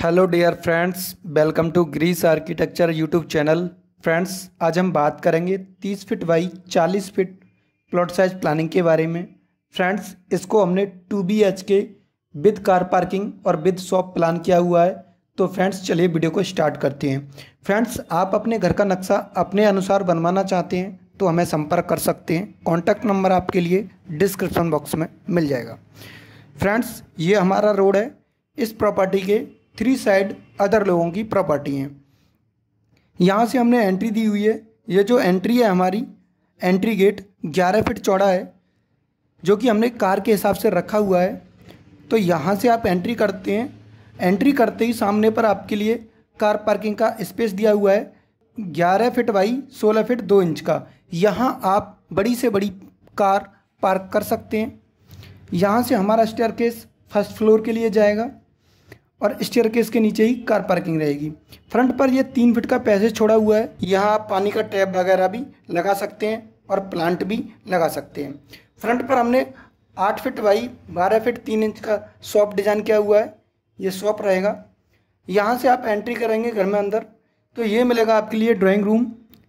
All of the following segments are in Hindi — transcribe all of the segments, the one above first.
hello dear friends welcome to Greece architecture YouTube channel friends आज हम बात करेंगे 30 feet by 40 feet plot size planning के बारे में फ्रेंड्स इसको हमने 2 B H K with car parking और विद शॉप प्लान किया हुआ है तो फ्रेंड्स चलिए वीडियो को स्टार्ट करते हैं फ्रेंड्स आप अपने घर का नक्शा अपने अनुसार बनवाना चाहते हैं तो हमें संपर्क कर सकते हैं कॉन्टैक्ट नंबर आपके लिए डिस्क्रिप्शन बॉक्स में मिल जाएगा फ्रेंड्स ये हमारा रोड है इस प्रॉपर्टी के थ्री साइड अदर लोगों की प्रॉपर्टी हैं यहाँ से हमने एंट्री दी हुई है ये जो एंट्री है हमारी एंट्री गेट ग्यारह फीट चौड़ा है जो कि हमने कार के हिसाब से रखा हुआ है तो यहाँ से आप एंट्री करते हैं एंट्री करते ही सामने पर आपके लिए कार पार्किंग का स्पेस दिया हुआ है ग्यारह फिट बाई सोलह फिट दो इंच का यहाँ आप बड़ी से बड़ी कार पार्क कर सकते हैं यहाँ से हमारा स्टेयर केस फर्स्ट फ्लोर के लिए जाएगा और स्टेयर केस के नीचे ही कार पार्किंग रहेगी फ्रंट पर ये तीन फिट का पैसेज छोड़ा हुआ है यहाँ आप पानी का टैप वगैरह भी लगा सकते हैं और प्लांट भी लगा सकते हैं फ्रंट पर हमने आठ फिट बाई बारह फिट तीन इंच का शॉप डिज़ाइन किया हुआ है ये शॉप रहेगा यहाँ से आप एंट्री करेंगे घर में अंदर तो ये मिलेगा आपके लिए ड्राइंग रूम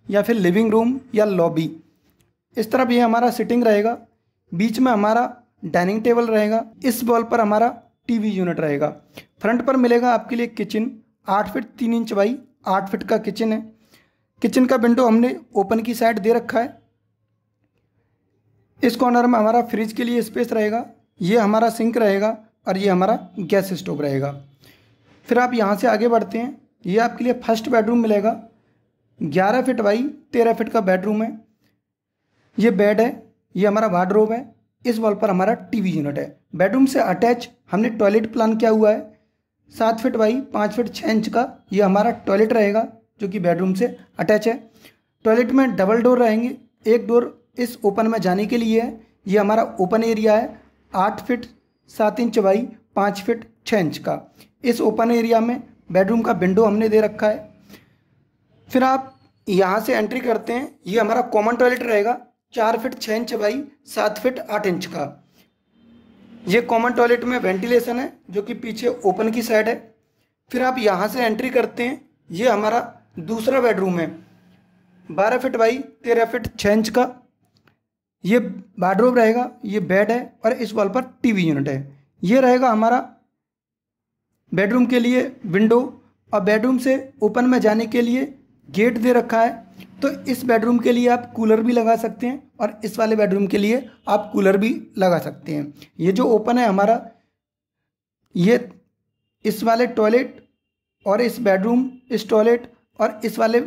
या फिर लिविंग रूम या लॉबी इस तरफ ये हमारा सिटिंग रहेगा बीच में हमारा डाइनिंग टेबल रहेगा इस वॉल पर हमारा टीवी यूनिट रहेगा फ्रंट पर मिलेगा आपके लिए किचन आठ फिट तीन इंच बाई आठ फिट का किचन है किचन का विंडो हमने ओपन की साइड दे रखा है इस कॉर्नर में हमारा फ्रिज के लिए स्पेस रहेगा ये हमारा सिंक रहेगा और ये हमारा गैस स्टोव रहेगा फिर आप यहाँ से आगे बढ़ते हैं ये आपके लिए फर्स्ट बेडरूम मिलेगा ग्यारह फिट बाई तेरह फिट का बेडरूम है ये बेड है ये हमारा वार्डरोब है इस वॉल पर हमारा टीवी यूनिट है बेडरूम से अटैच हमने टॉयलेट प्लान किया हुआ है सात फिट बाई पाँच फिट छः इंच का ये हमारा टॉयलेट रहेगा जो कि बेडरूम से अटैच है टॉयलेट में डबल डोर रहेंगे एक डोर इस ओपन में जाने के लिए है ये हमारा ओपन एरिया है आठ फिट सात इंच बाई पाँच फिट छः इंच का इस ओपन एरिया में बेडरूम का विंडो हमने दे रखा है फिर आप यहाँ से एंट्री करते हैं ये हमारा कॉमन टॉयलेट रहेगा चार फिट छः इंच बाई सात फिट आठ इंच का ये कॉमन टॉयलेट में वेंटिलेशन है जो कि पीछे ओपन की साइड है फिर आप यहाँ से एंट्री करते हैं ये हमारा दूसरा बेडरूम है बारह फिट बाई तेरह फिट छः इंच का ये बाडरूम रहेगा ये बेड है और इस वॉल पर टीवी यूनिट है ये रहेगा हमारा बेडरूम के लिए विंडो और बेडरूम से ओपन में जाने के लिए गेट दे रखा है तो इस बेडरूम के लिए आप कूलर भी लगा सकते हैं और इस वाले बेडरूम के लिए आप कूलर भी लगा सकते हैं ये जो ओपन है हमारा ये इस वाले टॉयलेट और इस बेडरूम इस टॉयलेट और इस वाले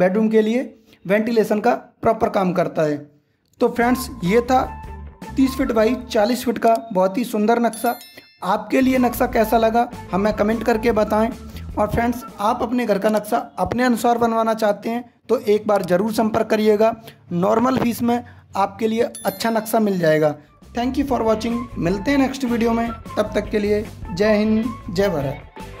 बेडरूम के लिए वेंटिलेशन का प्रॉपर काम करता है तो फ्रेंड्स ये था तीस फीट बाई चालीस फीट का बहुत ही सुंदर नक्शा आपके लिए नक्शा कैसा लगा हमें कमेंट करके बताएं और फ्रेंड्स आप अपने घर का नक्शा अपने अनुसार बनवाना चाहते हैं तो एक बार ज़रूर संपर्क करिएगा नॉर्मल फीस में आपके लिए अच्छा नक्शा मिल जाएगा थैंक यू फॉर वॉचिंग मिलते हैं नेक्स्ट वीडियो में तब तक के लिए जय हिंद जय भारत